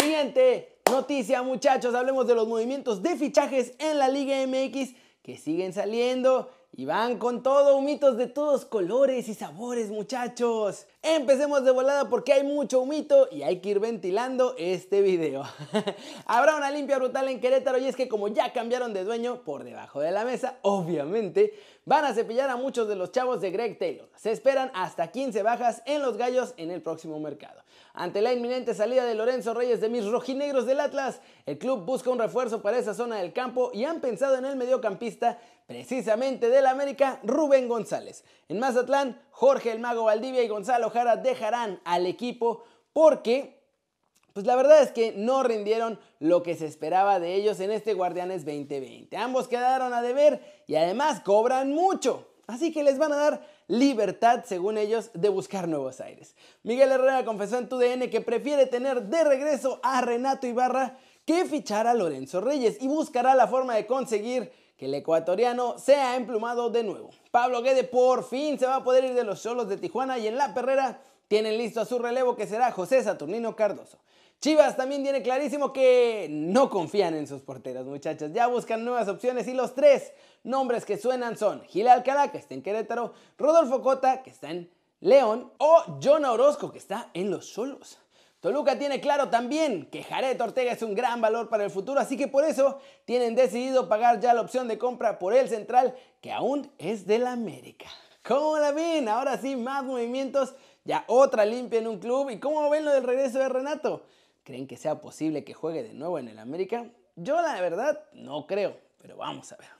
Siguiente noticia, muchachos, hablemos de los movimientos de fichajes en la Liga MX que siguen saliendo y van con todo, humitos de todos colores y sabores, muchachos. Empecemos de volada porque hay mucho humito y hay que ir ventilando este video. Habrá una limpia brutal en Querétaro y es que como ya cambiaron de dueño por debajo de la mesa, obviamente, van a cepillar a muchos de los chavos de Greg Taylor. Se esperan hasta 15 bajas en los gallos en el próximo mercado. Ante la inminente salida de Lorenzo Reyes de mis rojinegros del Atlas, el club busca un refuerzo para esa zona del campo y han pensado en el mediocampista precisamente de la América, Rubén González. En Mazatlán, Jorge el Mago Valdivia y Gonzalo Jara dejarán al equipo porque, pues la verdad es que no rindieron lo que se esperaba de ellos en este Guardianes 2020. Ambos quedaron a deber y además cobran mucho. Así que les van a dar libertad, según ellos, de buscar nuevos aires. Miguel Herrera confesó en TUDN que prefiere tener de regreso a Renato Ibarra que fichar a Lorenzo Reyes y buscará la forma de conseguir que el ecuatoriano sea emplumado de nuevo. Pablo Guede por fin se va a poder ir de los solos de Tijuana y en la perrera tienen listo a su relevo que será José Saturnino Cardoso. Chivas también tiene clarísimo que no confían en sus porteras muchachas. Ya buscan nuevas opciones y los tres nombres que suenan son Gil Alcalá, que está en Querétaro, Rodolfo Cota, que está en León, o John Orozco, que está en Los Solos. Toluca tiene claro también que Jared Ortega es un gran valor para el futuro, así que por eso tienen decidido pagar ya la opción de compra por el central, que aún es del América. ¿Cómo la ven? Ahora sí, más movimientos, ya otra limpia en un club. ¿Y cómo ven lo del regreso de Renato? ¿Creen que sea posible que juegue de nuevo en el América? Yo la verdad no creo, pero vamos a ver.